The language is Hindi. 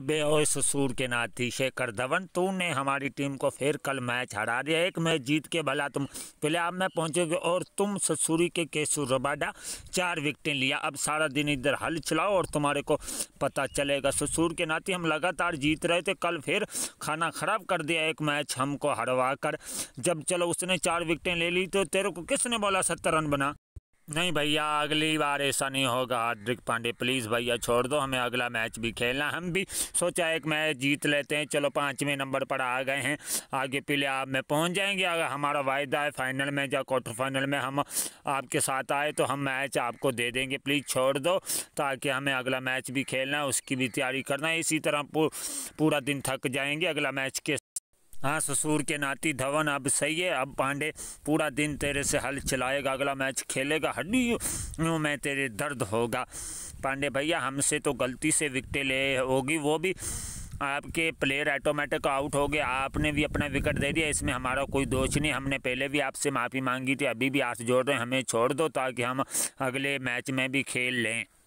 अबे ओए ससुर के नाती शेखर धवन तूने हमारी टीम को फिर कल मैच हरा दिया एक मैच जीत के भला तुम पहले आप मैं पहुँचोगे और तुम ससुरी के केसुर रबाडा चार विकटें लिया अब सारा दिन इधर हल चलाओ और तुम्हारे को पता चलेगा ससुर के नाती हम लगातार जीत रहे थे कल फिर खाना ख़राब कर दिया एक मैच हमको हरवा कर जब चलो उसने चार विकटें ले ली तो तेरे को किसने बोला सत्तर रन बना नहीं भैया अगली बार ऐसा नहीं होगा हार्दिक पांडे प्लीज़ भैया छोड़ दो हमें अगला मैच भी खेलना हम भी सोचा एक मैच जीत लेते हैं चलो पाँचवें नंबर पर आ गए हैं आगे पीले आप में पहुंच जाएंगे अगर हमारा वायदा है फाइनल में या क्वार्टर फाइनल में हम आपके साथ आए तो हम मैच आपको दे देंगे प्लीज़ छोड़ दो ताकि हमें अगला मैच भी खेलना है उसकी भी तैयारी करना है इसी तरह पूरा दिन थक जाएंगे अगला मैच के हाँ ससुर के नाती धवन अब सही है अब पांडे पूरा दिन तेरे से हल चलाएगा अगला मैच खेलेगा यूँ में तेरे दर्द होगा पांडे भैया हमसे तो गलती से विकटें ले होगी वो भी आपके प्लेयर ऑटोमेटिक आउट हो गए आपने भी अपना विकेट दे दिया इसमें हमारा कोई दोष नहीं हमने पहले भी आपसे माफ़ी मांगी थी अभी भी आस जोड़ रहे हैं हमें छोड़ दो ताकि हम अगले मैच में भी खेल लें